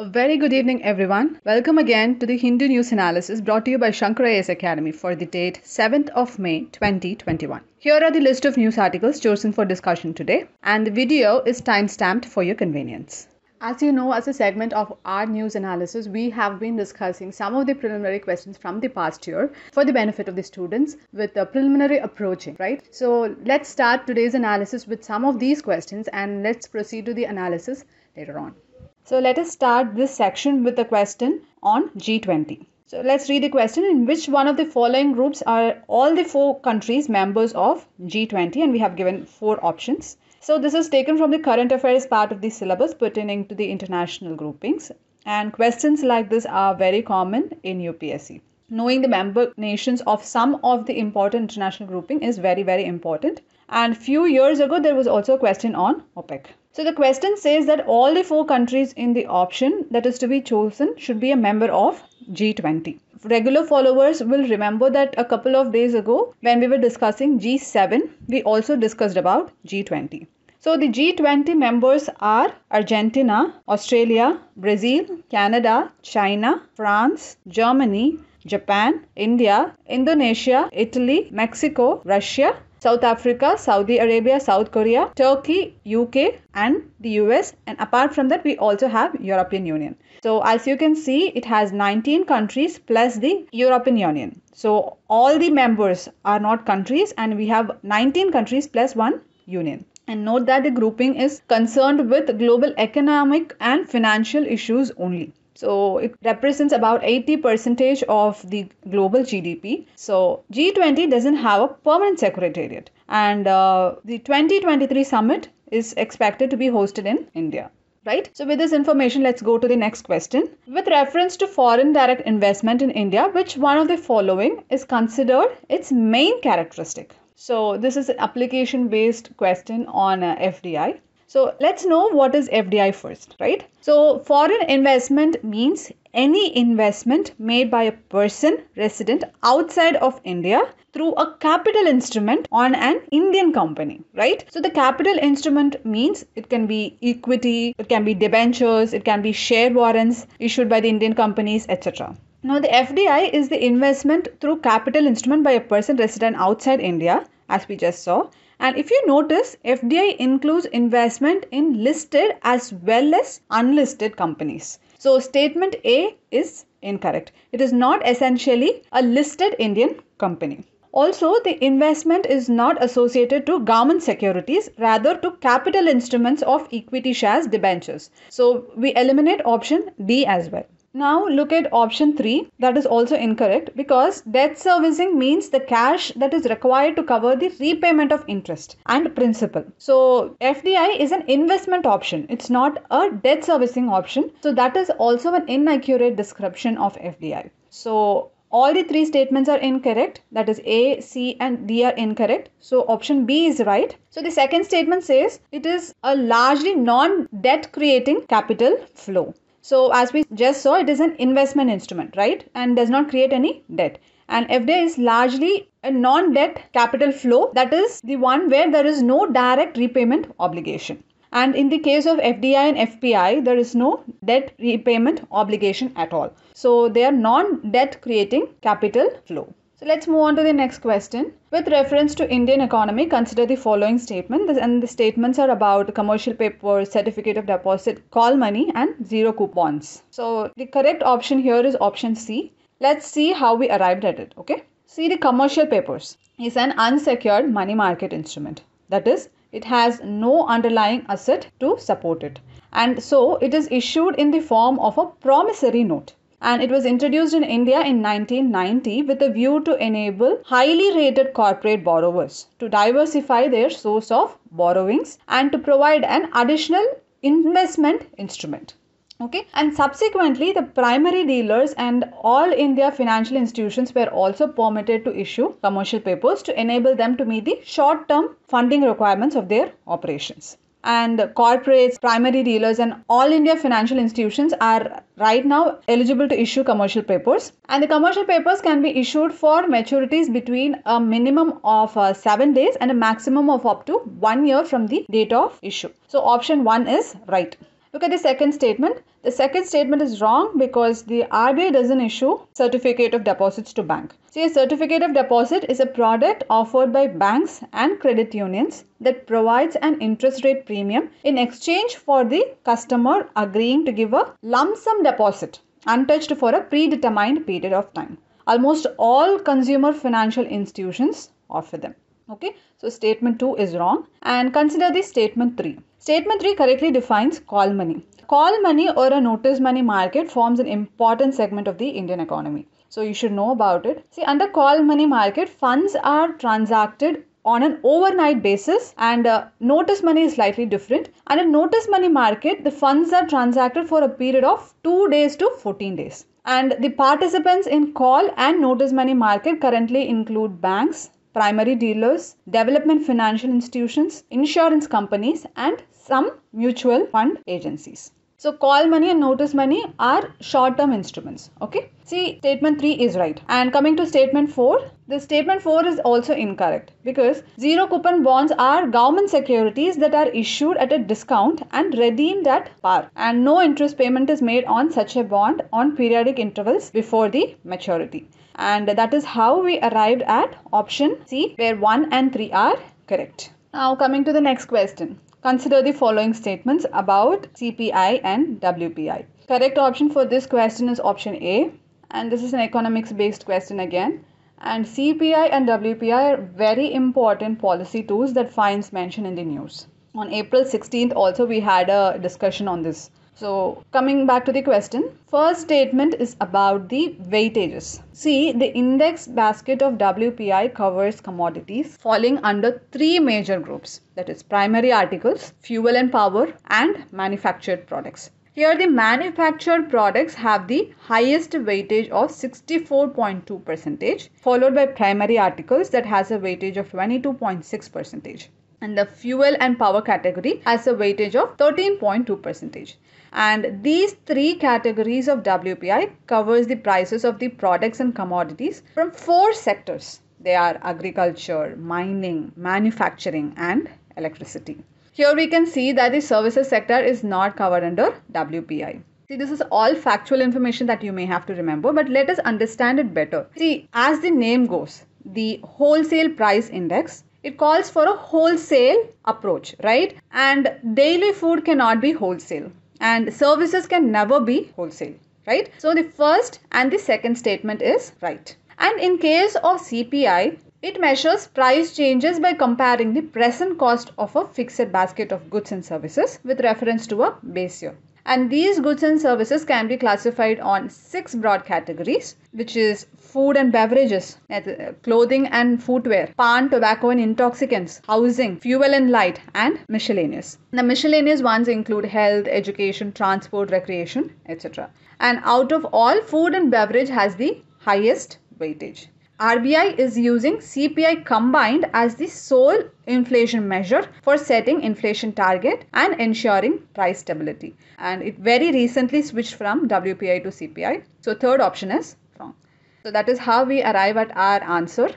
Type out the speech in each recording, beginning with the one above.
A very good evening, everyone. Welcome again to the Hindu News Analysis brought to you by Shankar AS Academy for the date 7th of May 2021. Here are the list of news articles chosen for discussion today, and the video is timestamped for your convenience. As you know, as a segment of our news analysis, we have been discussing some of the preliminary questions from the past year for the benefit of the students with a preliminary approaching, right? So let's start today's analysis with some of these questions and let's proceed to the analysis later on. So let us start this section with a question on G20. So let's read the question in which one of the following groups are all the four countries members of G20 and we have given four options. So this is taken from the current affairs part of the syllabus pertaining to the international groupings and questions like this are very common in UPSC. Knowing the member nations of some of the important international grouping is very very important and few years ago there was also a question on OPEC. So the question says that all the four countries in the option that is to be chosen should be a member of G20. Regular followers will remember that a couple of days ago when we were discussing G7, we also discussed about G20. So the G20 members are Argentina, Australia, Brazil, Canada, China, France, Germany, Japan, India, Indonesia, Italy, Mexico, Russia, South Africa, Saudi Arabia, South Korea, Turkey, UK, and the US. And apart from that, we also have European Union. So as you can see, it has 19 countries plus the European Union. So all the members are not countries, and we have 19 countries plus one union. And note that the grouping is concerned with global economic and financial issues only. So it represents about 80 percentage of the global GDP. So G20 doesn't have a permanent secretariat, and uh, the 2023 summit is expected to be hosted in India right? So, with this information, let's go to the next question. With reference to foreign direct investment in India, which one of the following is considered its main characteristic? So, this is an application based question on uh, FDI. So let's know what is FDI first, right? So foreign investment means any investment made by a person resident outside of India through a capital instrument on an Indian company, right? So the capital instrument means it can be equity, it can be debentures, it can be share warrants issued by the Indian companies, etc. Now, the FDI is the investment through capital instrument by a person resident outside India, as we just saw. And if you notice, FDI includes investment in listed as well as unlisted companies. So statement A is incorrect. It is not essentially a listed Indian company. Also, the investment is not associated to government securities, rather to capital instruments of equity shares debentures. So we eliminate option D as well. Now look at option 3 that is also incorrect because debt servicing means the cash that is required to cover the repayment of interest and principal. So FDI is an investment option. It's not a debt servicing option. So that is also an inaccurate description of FDI. So all the three statements are incorrect that is a c and d are incorrect so option b is right so the second statement says it is a largely non debt creating capital flow so as we just saw, it is an investment instrument, right? And does not create any debt. And FDI is largely a non-debt capital flow. That is the one where there is no direct repayment obligation. And in the case of FDI and FPI, there is no debt repayment obligation at all. So they are non debt creating capital flow. So let's move on to the next question. With reference to Indian economy, consider the following statement. And the statements are about commercial paper, certificate of deposit, call money, and zero coupons. So the correct option here is option C. Let's see how we arrived at it. Okay. See the commercial papers is an unsecured money market instrument. That is, it has no underlying asset to support it. And so it is issued in the form of a promissory note and it was introduced in India in 1990 with a view to enable highly rated corporate borrowers to diversify their source of borrowings and to provide an additional investment instrument okay and subsequently the primary dealers and all india financial institutions were also permitted to issue commercial papers to enable them to meet the short term funding requirements of their operations and corporates, primary dealers, and all India financial institutions are right now eligible to issue commercial papers. And the commercial papers can be issued for maturities between a minimum of uh, seven days and a maximum of up to one year from the date of issue. So, option one is right. Look at the second statement. The second statement is wrong because the RBI doesn't issue certificate of deposits to bank. See, a certificate of deposit is a product offered by banks and credit unions that provides an interest rate premium in exchange for the customer agreeing to give a lump sum deposit untouched for a predetermined period of time. Almost all consumer financial institutions offer them. Okay, so statement 2 is wrong and consider the statement 3. Statement 3 correctly defines call money. Call money or a notice money market forms an important segment of the Indian economy. So you should know about it. See under call money market funds are transacted on an overnight basis and uh, notice money is slightly different and in notice money market the funds are transacted for a period of 2 days to 14 days and the participants in call and notice money market currently include banks primary dealers, development financial institutions, insurance companies, and some mutual fund agencies. So call money and notice money are short-term instruments. Okay. See, statement 3 is right. And coming to statement 4, the statement 4 is also incorrect because zero coupon bonds are government securities that are issued at a discount and redeemed at par. And no interest payment is made on such a bond on periodic intervals before the maturity. And that is how we arrived at option C where 1 and 3 are correct. Now coming to the next question. Consider the following statements about CPI and WPI. Correct option for this question is option A, and this is an economics based question again. And CPI and WPI are very important policy tools that finds mention in the news. On April 16th, also, we had a discussion on this. So, coming back to the question, first statement is about the weightages. See, the index basket of WPI covers commodities falling under three major groups that is, primary articles, fuel and power, and manufactured products. Here, the manufactured products have the highest weightage of 64.2 percentage, followed by primary articles that has a weightage of 22.6 percentage and the fuel and power category has a weightage of 13.2 percentage and these three categories of WPI covers the prices of the products and commodities from four sectors. They are agriculture, mining, manufacturing and electricity. Here we can see that the services sector is not covered under WPI. See, this is all factual information that you may have to remember, but let us understand it better. See, as the name goes, the wholesale price index it calls for a wholesale approach right and daily food cannot be wholesale and services can never be wholesale, right? So the first and the second statement is right. And in case of CPI, it measures price changes by comparing the present cost of a fixed basket of goods and services with reference to a base year. And these goods and services can be classified on six broad categories, which is food and beverages, uh, clothing and footwear, pan, tobacco and intoxicants, housing, fuel and light, and miscellaneous. The miscellaneous ones include health, education, transport, recreation, etc. And out of all, food and beverage has the highest weightage. RBI is using CPI combined as the sole inflation measure for setting inflation target and ensuring price stability. And it very recently switched from WPI to CPI. So third option is wrong. So that is how we arrive at our answer.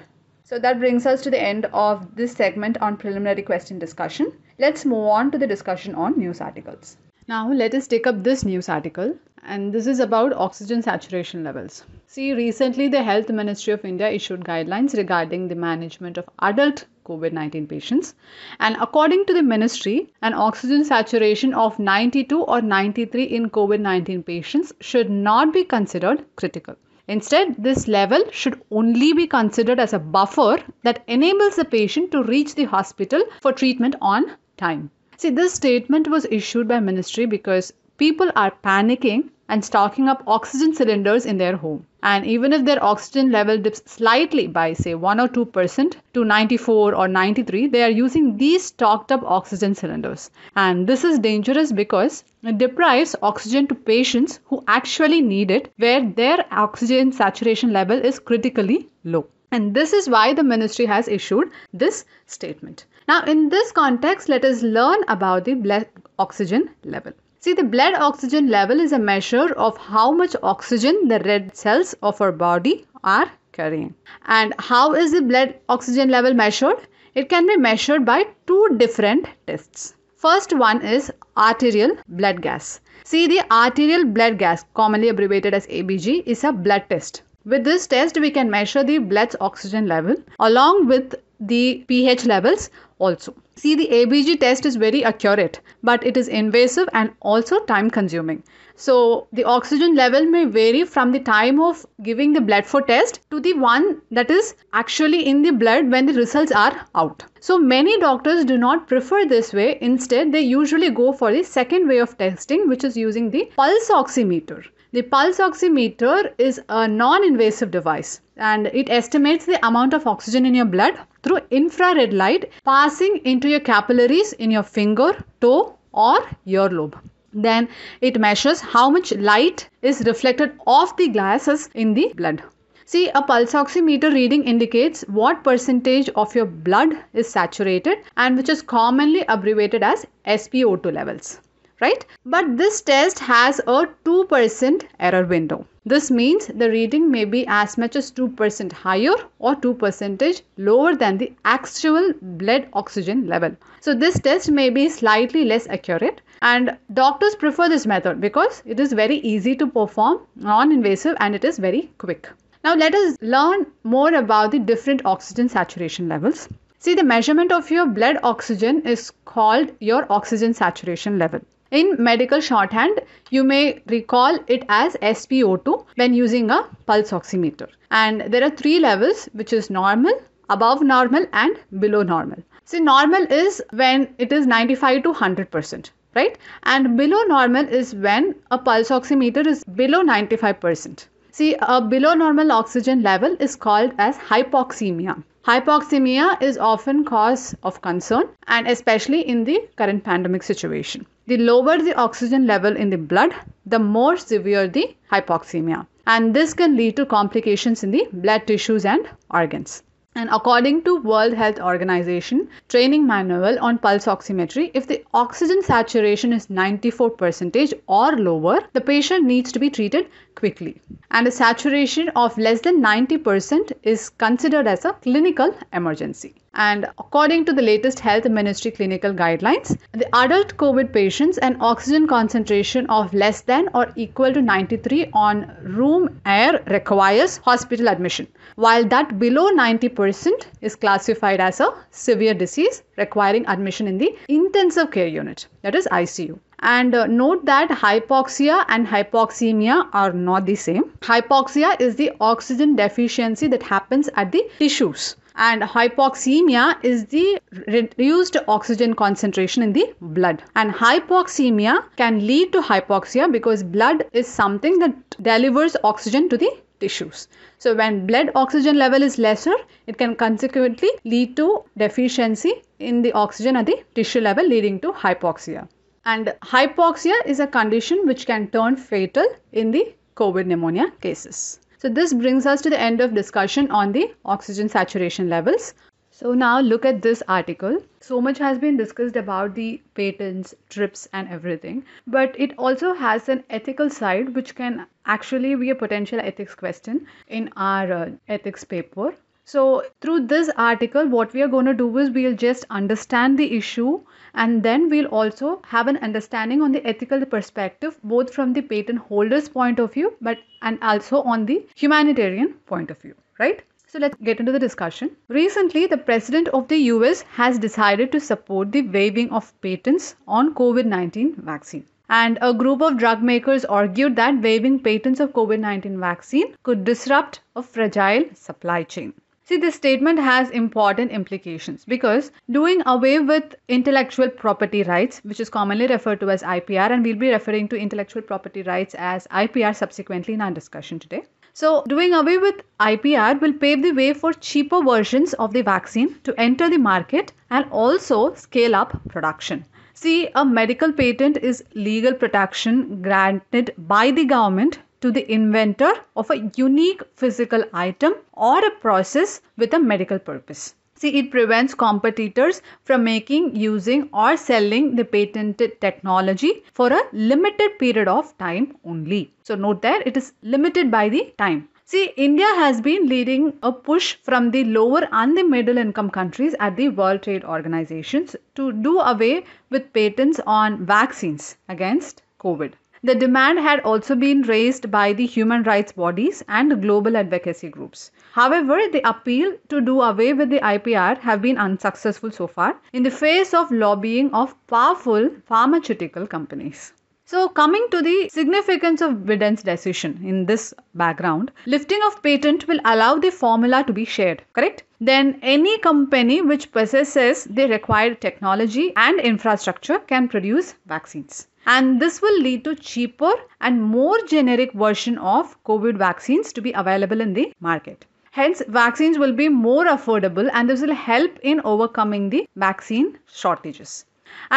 So that brings us to the end of this segment on preliminary question discussion. Let's move on to the discussion on news articles. Now, let us take up this news article, and this is about oxygen saturation levels. See, recently the Health Ministry of India issued guidelines regarding the management of adult COVID 19 patients. And according to the ministry, an oxygen saturation of 92 or 93 in COVID 19 patients should not be considered critical. Instead, this level should only be considered as a buffer that enables the patient to reach the hospital for treatment on time. See, this statement was issued by ministry because people are panicking and stocking up oxygen cylinders in their home. And even if their oxygen level dips slightly by, say, 1 or 2% to 94 or 93, they are using these stocked up oxygen cylinders. And this is dangerous because it deprives oxygen to patients who actually need it, where their oxygen saturation level is critically low. And this is why the ministry has issued this statement. Now, in this context, let us learn about the blood oxygen level. See, the blood oxygen level is a measure of how much oxygen the red cells of our body are carrying. And how is the blood oxygen level measured? It can be measured by two different tests. First one is arterial blood gas. See, the arterial blood gas, commonly abbreviated as ABG, is a blood test. With this test, we can measure the blood's oxygen level along with the pH levels also. See, the ABG test is very accurate, but it is invasive and also time consuming. So, the oxygen level may vary from the time of giving the blood for test to the one that is actually in the blood when the results are out. So, many doctors do not prefer this way. Instead, they usually go for the second way of testing, which is using the pulse oximeter. The pulse oximeter is a non invasive device and it estimates the amount of oxygen in your blood through infrared light passing into your capillaries in your finger, toe, or earlobe. Then it measures how much light is reflected off the glasses in the blood. See, a pulse oximeter reading indicates what percentage of your blood is saturated and which is commonly abbreviated as SpO2 levels right? But this test has a 2% error window. This means the reading may be as much as 2% higher or 2% lower than the actual blood oxygen level. So this test may be slightly less accurate and doctors prefer this method because it is very easy to perform, non-invasive and it is very quick. Now let us learn more about the different oxygen saturation levels. See the measurement of your blood oxygen is called your oxygen saturation level. In medical shorthand, you may recall it as SpO2 when using a pulse oximeter. And there are three levels, which is normal, above normal, and below normal. See, normal is when it is 95 to 100% right and below normal is when a pulse oximeter is below 95% see a below normal oxygen level is called as hypoxemia hypoxemia is often cause of concern and especially in the current pandemic situation the lower the oxygen level in the blood, the more severe the hypoxemia. And this can lead to complications in the blood tissues and organs. And according to World Health Organization training manual on pulse oximetry, if the oxygen saturation is 94% or lower, the patient needs to be treated quickly. And a saturation of less than 90% is considered as a clinical emergency. And according to the latest Health Ministry clinical guidelines, the adult COVID patients an oxygen concentration of less than or equal to 93 on room air requires hospital admission, while that below 90% is classified as a severe disease requiring admission in the intensive care unit, that is ICU. And uh, note that hypoxia and hypoxemia are not the same. Hypoxia is the oxygen deficiency that happens at the tissues, and hypoxemia is the reduced oxygen concentration in the blood. And hypoxemia can lead to hypoxia because blood is something that delivers oxygen to the tissues. So when blood oxygen level is lesser, it can consequently lead to deficiency in the oxygen at the tissue level leading to hypoxia. And hypoxia is a condition which can turn fatal in the COVID pneumonia cases. So this brings us to the end of discussion on the oxygen saturation levels. So now look at this article. So much has been discussed about the patents, trips, and everything, but it also has an ethical side which can actually be a potential ethics question in our uh, ethics paper. So, through this article, what we are going to do is we'll just understand the issue and then we'll also have an understanding on the ethical perspective, both from the patent holder's point of view, but and also on the humanitarian point of view, right? So let's get into the discussion. Recently, the president of the US has decided to support the waiving of patents on COVID 19 vaccine. And a group of drug makers argued that waiving patents of COVID 19 vaccine could disrupt a fragile supply chain. See, this statement has important implications because doing away with intellectual property rights, which is commonly referred to as IPR, and we'll be referring to intellectual property rights as IPR subsequently in our discussion today, so, doing away with IPR will pave the way for cheaper versions of the vaccine to enter the market and also scale up production. See, a medical patent is legal protection granted by the government to the inventor of a unique physical item or a process with a medical purpose. See, it prevents competitors from making, using, or selling the patented technology for a limited period of time only. So, note that it is limited by the time. See, India has been leading a push from the lower and the middle income countries at the World Trade Organizations to do away with patents on vaccines against COVID. The demand had also been raised by the human rights bodies and global advocacy groups. However, the appeal to do away with the IPR have been unsuccessful so far in the face of lobbying of powerful pharmaceutical companies. So, coming to the significance of Biden's decision in this background, lifting of patent will allow the formula to be shared, correct? Then, any company which possesses the required technology and infrastructure can produce vaccines and this will lead to cheaper and more generic version of covid vaccines to be available in the market hence vaccines will be more affordable and this will help in overcoming the vaccine shortages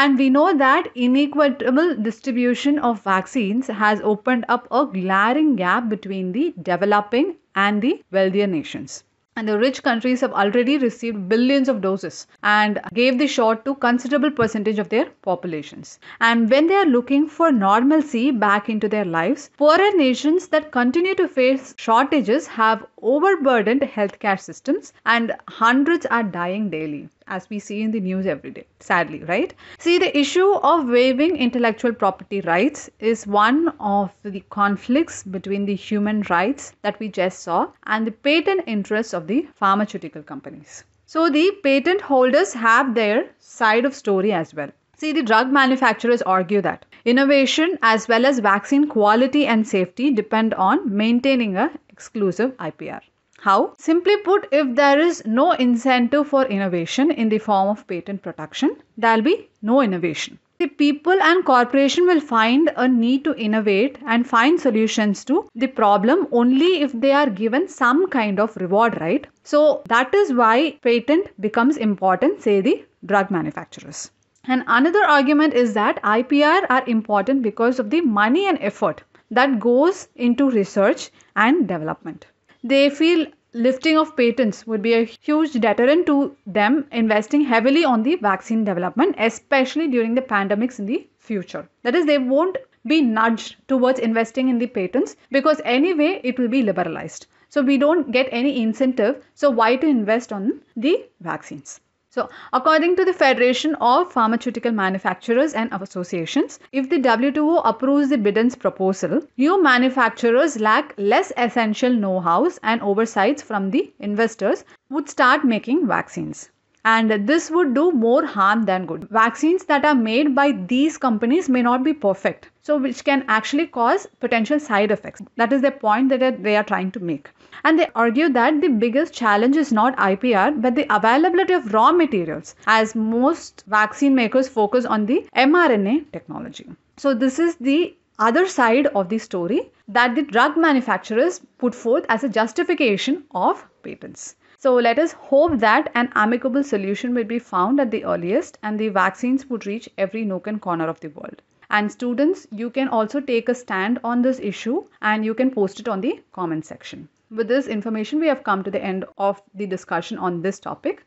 and we know that inequitable distribution of vaccines has opened up a glaring gap between the developing and the wealthier nations and the rich countries have already received billions of doses and gave the shot to considerable percentage of their populations and when they are looking for normalcy back into their lives poorer nations that continue to face shortages have overburdened healthcare systems and hundreds are dying daily as we see in the news every day, sadly, right? See, the issue of waiving intellectual property rights is one of the conflicts between the human rights that we just saw and the patent interests of the pharmaceutical companies. So, the patent holders have their side of story as well. See, the drug manufacturers argue that innovation as well as vaccine quality and safety depend on maintaining a exclusive IPR. How? Simply put, if there is no incentive for innovation in the form of patent protection, there'll be no innovation. The people and corporation will find a need to innovate and find solutions to the problem only if they are given some kind of reward, right? So that is why patent becomes important, say the drug manufacturers. And another argument is that IPR are important because of the money and effort that goes into research and development. They feel lifting of patents would be a huge deterrent to them investing heavily on the vaccine development, especially during the pandemics in the future. That is, they won't be nudged towards investing in the patents because anyway it will be liberalized. So we don't get any incentive. So why to invest on the vaccines? So, according to the Federation of Pharmaceutical Manufacturers and Associations, if the WTO approves the Biden's proposal, new manufacturers lack less essential know hows and oversights from the investors would start making vaccines. And this would do more harm than good. Vaccines that are made by these companies may not be perfect, so which can actually cause potential side effects. That is the point that they are trying to make and they argue that the biggest challenge is not IPR but the availability of raw materials, as most vaccine makers focus on the mRNA technology. So, this is the other side of the story that the drug manufacturers put forth as a justification of patents. So let us hope that an amicable solution will be found at the earliest and the vaccines would reach every nook and corner of the world. And students, you can also take a stand on this issue and you can post it on the comment section. With this information, we have come to the end of the discussion on this topic.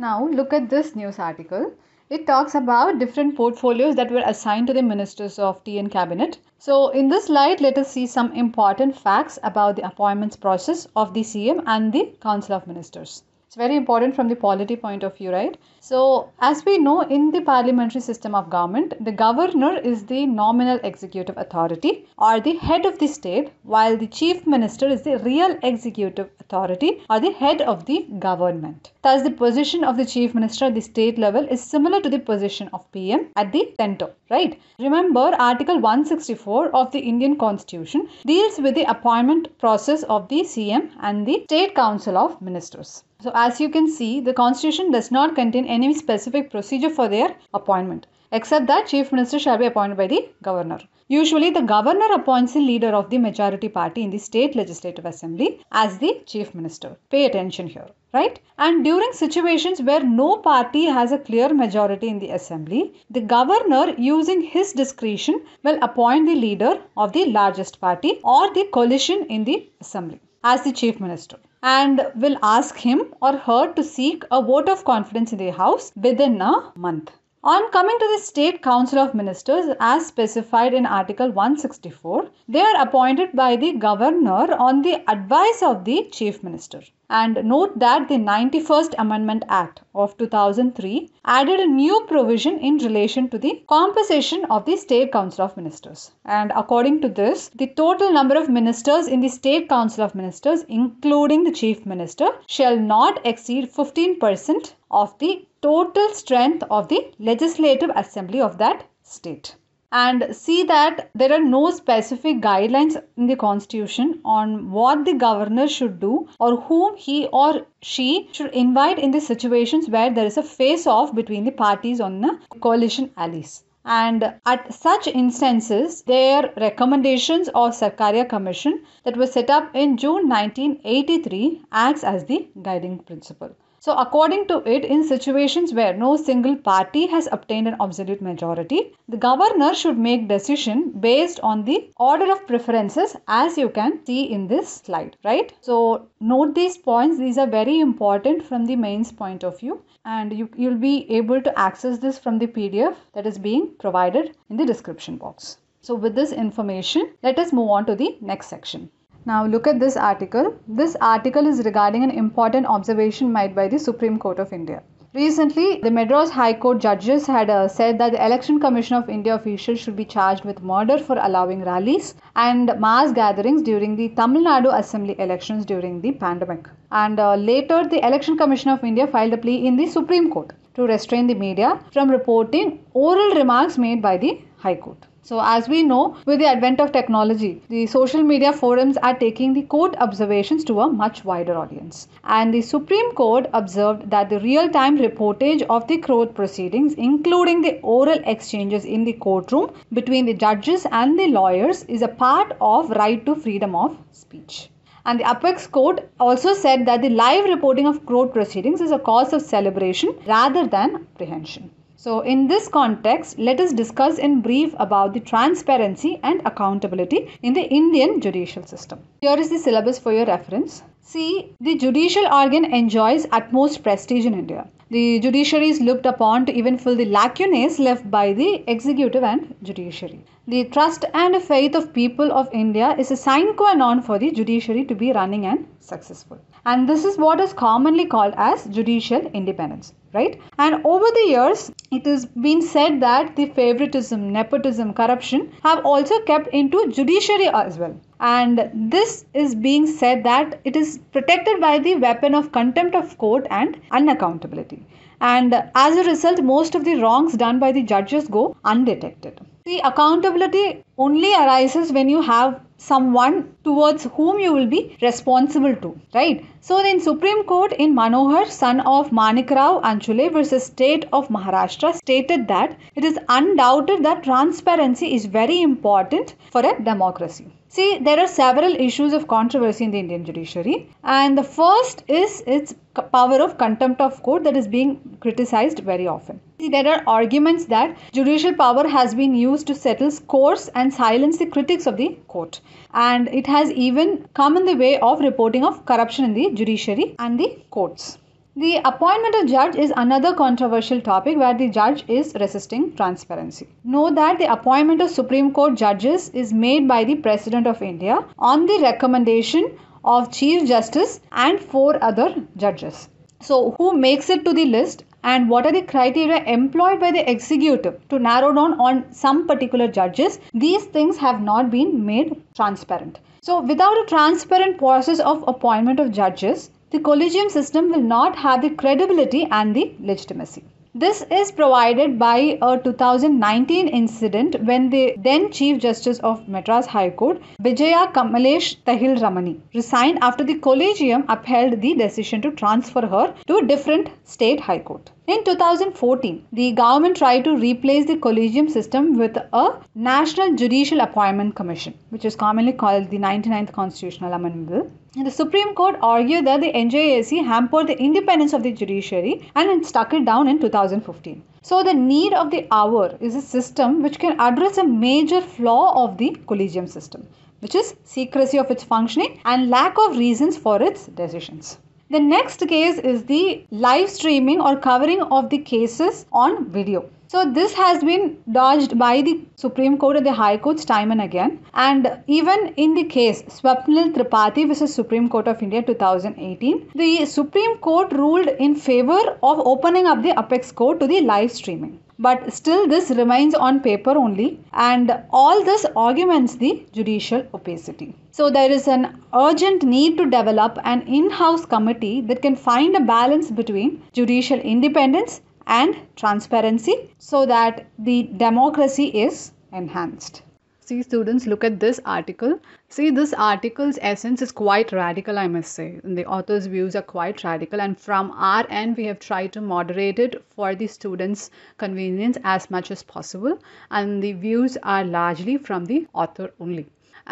Now, look at this news article. It talks about different portfolios that were assigned to the ministers of TN cabinet. So, in this light, let us see some important facts about the appointments process of the CM and the Council of Ministers. It's very important from the polity point of view, right? So, as we know, in the parliamentary system of government, the governor is the nominal executive authority or the head of the state, while the chief minister is the real executive authority or the head of the government. Thus, the position of the chief minister at the state level is similar to the position of PM at the center, right? Remember, Article 164 of the Indian Constitution deals with the appointment process of the CM and the State Council of Ministers. So as you can see, the constitution does not contain any specific procedure for their appointment except that chief minister shall be appointed by the governor. Usually the governor appoints the leader of the majority party in the state legislative assembly as the chief minister. Pay attention here, right? And during situations where no party has a clear majority in the assembly, the governor using his discretion will appoint the leader of the largest party or the coalition in the assembly as the chief minister and will ask him or her to seek a vote of confidence in the House within a month. On coming to the State Council of Ministers, as specified in Article 164, they are appointed by the Governor on the advice of the Chief Minister and note that the 91st Amendment Act of 2003 added a new provision in relation to the composition of the State Council of Ministers. And according to this, the total number of ministers in the State Council of Ministers, including the Chief Minister, shall not exceed 15% of the total strength of the Legislative Assembly of that state and see that there are no specific guidelines in the constitution on what the governor should do or whom he or she should invite in the situations where there is a face off between the parties on the coalition allies and at such instances their recommendations of sarkaria commission that was set up in june 1983 acts as the guiding principle so, according to it, in situations where no single party has obtained an absolute majority, the governor should make decision based on the order of preferences as you can see in this slide, right? So, note these points. These are very important from the mains point of view and you, you'll be able to access this from the PDF that is being provided in the description box. So with this information, let us move on to the next section. Now look at this article. This article is regarding an important observation made by the Supreme Court of India. Recently, the Madras High Court judges had uh, said that the Election Commission of India officials should be charged with murder for allowing rallies and mass gatherings during the Tamil Nadu Assembly elections during the pandemic. And uh, later, the Election Commission of India filed a plea in the Supreme Court to restrain the media from reporting oral remarks made by the High Court. So, as we know, with the advent of technology, the social media forums are taking the court observations to a much wider audience. And the Supreme Court observed that the real time reportage of the court proceedings, including the oral exchanges in the courtroom between the judges and the lawyers, is a part of right to freedom of speech. And the apex court also said that the live reporting of court proceedings is a cause of celebration rather than apprehension. So, in this context, let us discuss in brief about the transparency and accountability in the Indian judicial system. Here is the syllabus for your reference. See, the judicial organ enjoys utmost prestige in India. The judiciary is looked upon to even fill the lacunae left by the executive and judiciary. The trust and faith of people of India is a sine qua non for the judiciary to be running and successful. And this is what is commonly called as judicial independence right and over the years it has been said that the favoritism nepotism corruption have also kept into judiciary as well and this is being said that it is protected by the weapon of contempt of court and unaccountability and as a result most of the wrongs done by the judges go undetected See, accountability only arises when you have someone towards whom you will be responsible to, right? So, in Supreme Court in Manohar, son of Manik Rao Anchule versus State of Maharashtra, stated that it is undoubted that transparency is very important for a democracy. See, there are several issues of controversy in the Indian judiciary, and the first is its power of contempt of court that is being criticized very often. See, there are arguments that judicial power has been used to settle scores and silence the critics of the court, and it has even come in the way of reporting of corruption in the judiciary and the courts. The appointment of judge is another controversial topic where the judge is resisting transparency. Know that the appointment of Supreme Court judges is made by the President of India on the recommendation of Chief Justice and four other judges. So, who makes it to the list and what are the criteria employed by the executive to narrow down on some particular judges? These things have not been made transparent. So, without a transparent process of appointment of judges, the collegium system will not have the credibility and the legitimacy. This is provided by a 2019 incident when the then Chief Justice of Madras High Court, Vijaya Kamalesh Tahil Ramani, resigned after the collegium upheld the decision to transfer her to a different state high court. In 2014, the government tried to replace the collegium system with a National Judicial Appointment Commission, which is commonly called the 99th Constitutional Amendment Bill the Supreme Court argued that the NJAC hampered the independence of the judiciary and it stuck it down in 2015. So, the need of the hour is a system which can address a major flaw of the collegium system, which is secrecy of its functioning and lack of reasons for its decisions. The next case is the live streaming or covering of the cases on video. So this has been dodged by the Supreme Court and the High Courts time and again. And even in the case Swapnil Tripathi versus Supreme Court of India 2018, the Supreme Court ruled in favor of opening up the Apex Court to the live streaming. But still, this remains on paper only, and all this augments the judicial opacity. So, there is an urgent need to develop an in house committee that can find a balance between judicial independence and transparency so that the democracy is enhanced. See, students, look at this article. See, this article's essence is quite radical, I must say. And the author's views are quite radical, and from our end, we have tried to moderate it for the students' convenience as much as possible. And the views are largely from the author only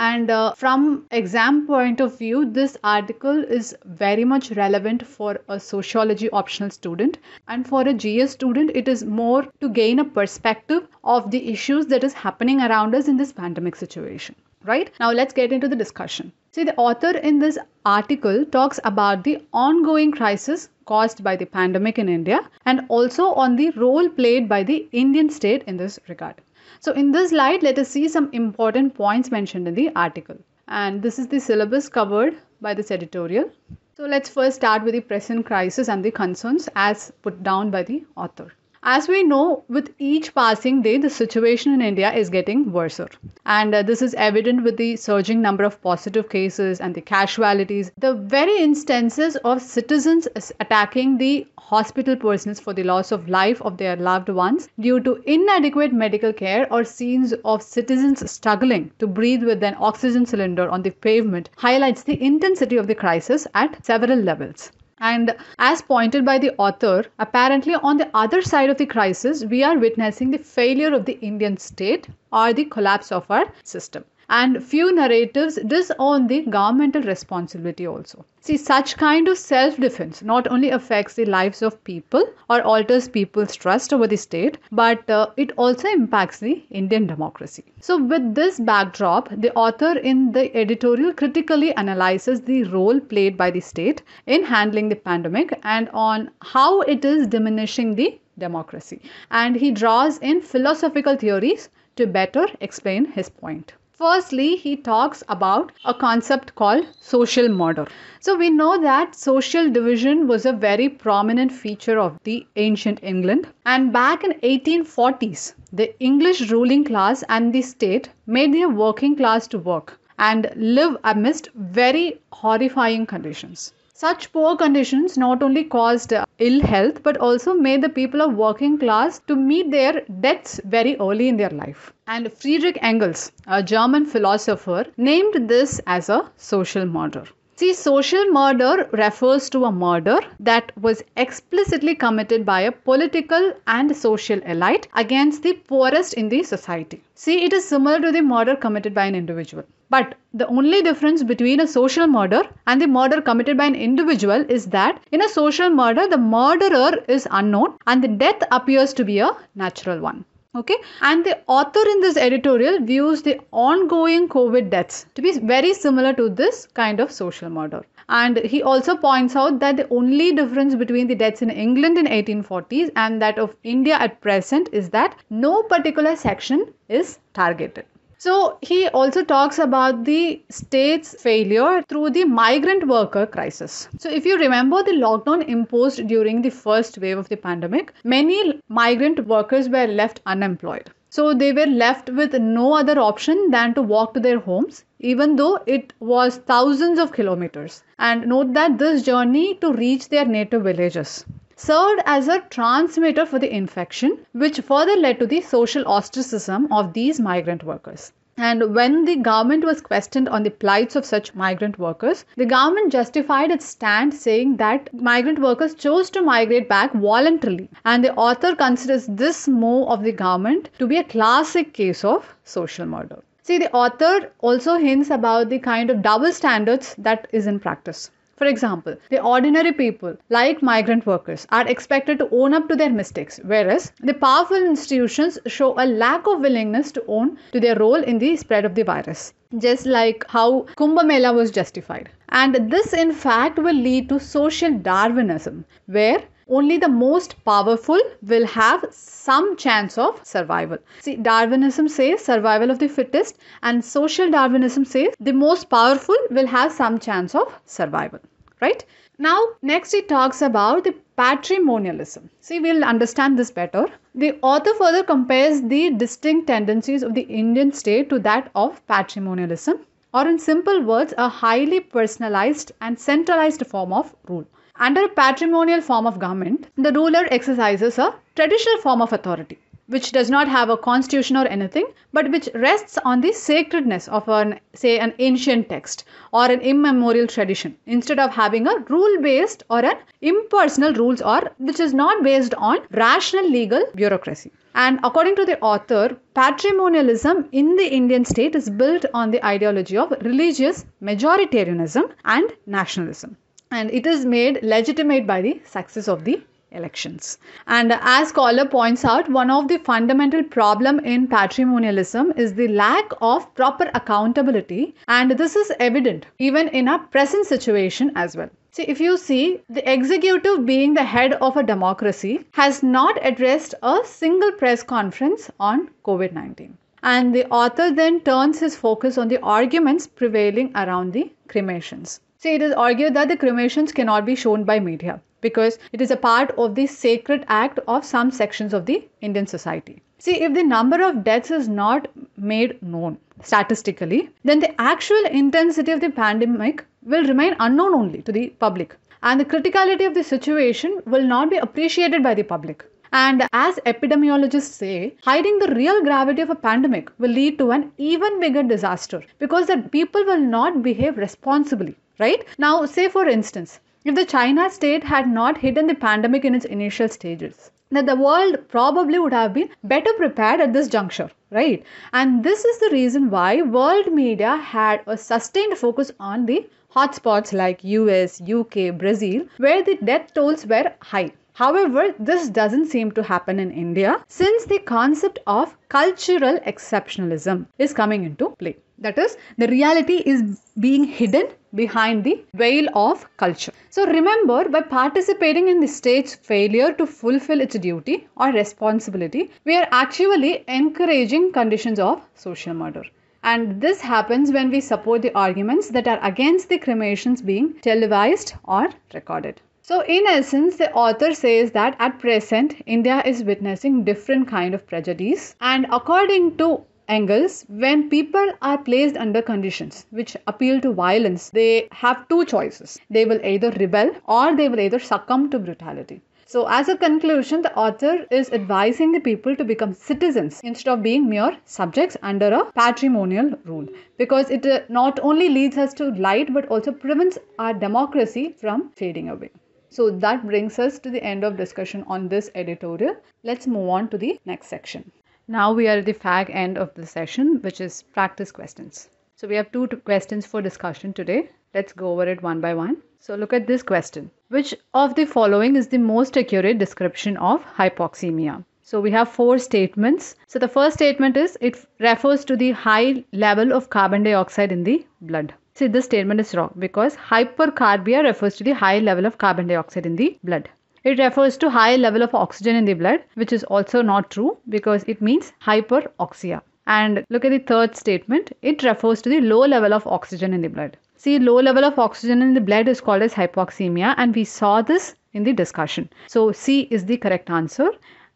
and uh, from exam point of view this article is very much relevant for a sociology optional student and for a gs student it is more to gain a perspective of the issues that is happening around us in this pandemic situation right now let's get into the discussion see the author in this article talks about the ongoing crisis caused by the pandemic in india and also on the role played by the indian state in this regard so in this slide, let us see some important points mentioned in the article. And this is the syllabus covered by this editorial. So let's first start with the present crisis and the concerns as put down by the author. As we know, with each passing day, the situation in India is getting worse. And uh, this is evident with the surging number of positive cases and the casualties. The very instances of citizens attacking the hospital persons for the loss of life of their loved ones due to inadequate medical care or scenes of citizens struggling to breathe with an oxygen cylinder on the pavement highlights the intensity of the crisis at several levels. And as pointed by the author, apparently on the other side of the crisis, we are witnessing the failure of the Indian state or the collapse of our system. And few narratives disown the governmental responsibility also. See, such kind of self defense not only affects the lives of people or alters people's trust over the state, but uh, it also impacts the Indian democracy. So, with this backdrop, the author in the editorial critically analyzes the role played by the state in handling the pandemic and on how it is diminishing the democracy. And he draws in philosophical theories to better explain his point. Firstly, he talks about a concept called social murder. So, we know that social division was a very prominent feature of the ancient England. And back in 1840s, the English ruling class and the state made their working class to work and live amidst very horrifying conditions. Such poor conditions not only caused uh, ill health but also made the people of working class to meet their deaths very early in their life. And Friedrich Engels, a German philosopher, named this as a social murder. See, social murder refers to a murder that was explicitly committed by a political and social elite against the poorest in the society. See, it is similar to the murder committed by an individual. But the only difference between a social murder and the murder committed by an individual is that in a social murder, the murderer is unknown and the death appears to be a natural one. Okay, and the author in this editorial views the ongoing COVID deaths to be very similar to this kind of social murder. And he also points out that the only difference between the deaths in England in 1840s and that of India at present is that no particular section is targeted. So he also talks about the state's failure through the migrant worker crisis. So if you remember the lockdown imposed during the first wave of the pandemic, many migrant workers were left unemployed. So they were left with no other option than to walk to their homes, even though it was thousands of kilometers. And note that this journey to reach their native villages served as a transmitter for the infection, which further led to the social ostracism of these migrant workers. And when the government was questioned on the plights of such migrant workers, the government justified its stand saying that migrant workers chose to migrate back voluntarily. And the author considers this move of the government to be a classic case of social murder. See, the author also hints about the kind of double standards that is in practice. For example, the ordinary people, like migrant workers, are expected to own up to their mistakes, whereas the powerful institutions show a lack of willingness to own to their role in the spread of the virus just like how Kumbh Mela was justified. And this, in fact, will lead to social Darwinism, where only the most powerful will have some chance of survival. See, Darwinism says survival of the fittest, and social Darwinism says the most powerful will have some chance of survival. Right? Now, next it talks about the patrimonialism. See, we'll understand this better. The author further compares the distinct tendencies of the Indian state to that of patrimonialism, or in simple words, a highly personalized and centralized form of rule. Under a patrimonial form of government, the ruler exercises a traditional form of authority, which does not have a constitution or anything, but which rests on the sacredness of an, say, an ancient text or an immemorial tradition, instead of having a rule-based or an impersonal rules or which is not based on rational legal bureaucracy. And according to the author, patrimonialism in the Indian state is built on the ideology of religious majoritarianism and nationalism and it is made legitimate by the success of the elections and as scholar points out one of the fundamental problem in patrimonialism is the lack of proper accountability and this is evident even in our present situation as well See, if you see the executive being the head of a democracy has not addressed a single press conference on covid-19 and the author then turns his focus on the arguments prevailing around the cremations See, it is argued that the cremations cannot be shown by media because it is a part of the sacred act of some sections of the Indian society. See, if the number of deaths is not made known statistically, then the actual intensity of the pandemic will remain unknown only to the public, and the criticality of the situation will not be appreciated by the public. And as epidemiologists say, hiding the real gravity of a pandemic will lead to an even bigger disaster because the people will not behave responsibly, right? Now, say for instance, if the China state had not hidden the pandemic in its initial stages, then the world probably would have been better prepared at this juncture right and this is the reason why world media had a sustained focus on the hotspots like US UK Brazil where the death tolls were high However, this doesn't seem to happen in India since the concept of cultural exceptionalism is coming into play. That is, the reality is being hidden behind the veil of culture. So remember, by participating in the state's failure to fulfill its duty or responsibility, we are actually encouraging conditions of social murder. And this happens when we support the arguments that are against the cremations being televised or recorded. So in essence, the author says that at present, India is witnessing different kind of prejudice and according to Engels, when people are placed under conditions which appeal to violence, they have two choices. They will either rebel or they will either succumb to brutality. So, as a conclusion, the author is advising the people to become citizens instead of being mere subjects under a patrimonial rule because it uh, not only leads us to light but also prevents our democracy from fading away. So that brings us to the end of discussion on this editorial. Let's move on to the next section. Now we are at the fag end of the session, which is practice questions. So we have two questions for discussion today. Let's go over it one by one. So look at this question. Which of the following is the most accurate description of hypoxemia? So we have four statements. So the first statement is it refers to the high level of carbon dioxide in the blood. See, this statement is wrong because hypercarbia refers to the high level of carbon dioxide in the blood. It refers to high level of oxygen in the blood, which is also not true because it means hyperoxia. And look at the third statement. It refers to the low level of oxygen in the blood. See, low level of oxygen in the blood is called as hypoxemia, and we saw this in the discussion. So, C is the correct answer,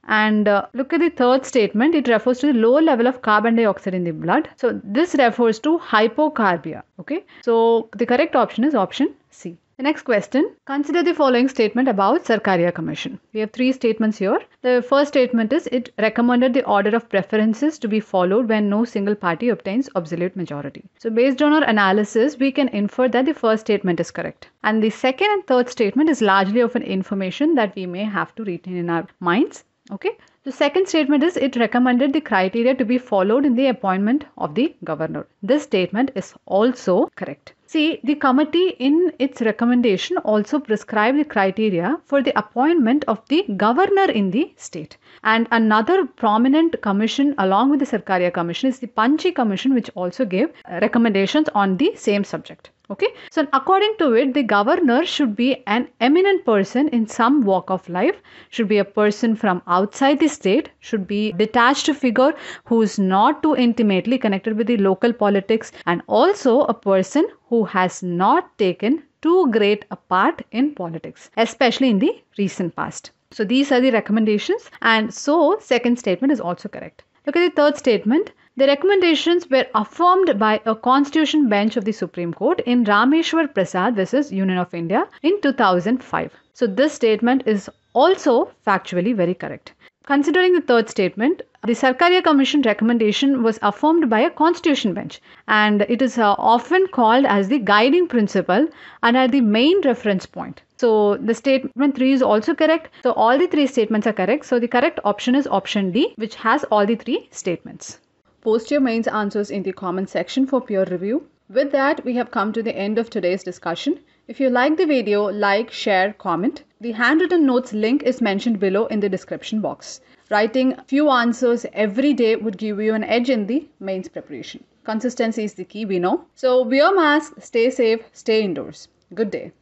and uh, look at the third statement, it refers to the low level of carbon dioxide in the blood. So this refers to hypocarbia. Okay, so the correct option is option C. The next question consider the following statement about Sarkaria Commission. We have three statements here. The first statement is it recommended the order of preferences to be followed when no single party obtains absolute majority. So, based on our analysis, we can infer that the first statement is correct. And the second and third statement is largely of an information that we may have to retain in our minds okay the second statement is it recommended the criteria to be followed in the appointment of the governor this statement is also correct see the committee in its recommendation also prescribed the criteria for the appointment of the governor in the state and another prominent commission along with the sarkaria commission is the panchi commission which also gave recommendations on the same subject okay so according to it the governor should be an eminent person in some walk of life should be a person from outside the state should be detached figure who is not too intimately connected with the local politics and also a person who has not taken too great a part in politics especially in the recent past so these are the recommendations and so second statement is also correct look at the third statement the recommendations were affirmed by a constitution bench of the Supreme Court in Rameshwar Prasad versus Union of India in 2005. So this statement is also factually very correct. Considering the third statement, the Sarkaria Commission recommendation was affirmed by a constitution bench and it is uh, often called as the guiding principle and are the main reference point. So the statement 3 is also correct. So all the three statements are correct. So the correct option is option D which has all the three statements. Post your mains answers in the comment section for peer review. With that, we have come to the end of today's discussion. If you like the video, like, share, comment. The handwritten notes link is mentioned below in the description box. Writing few answers every day would give you an edge in the mains preparation. Consistency is the key, we know. So wear mask, stay safe, stay indoors. Good day.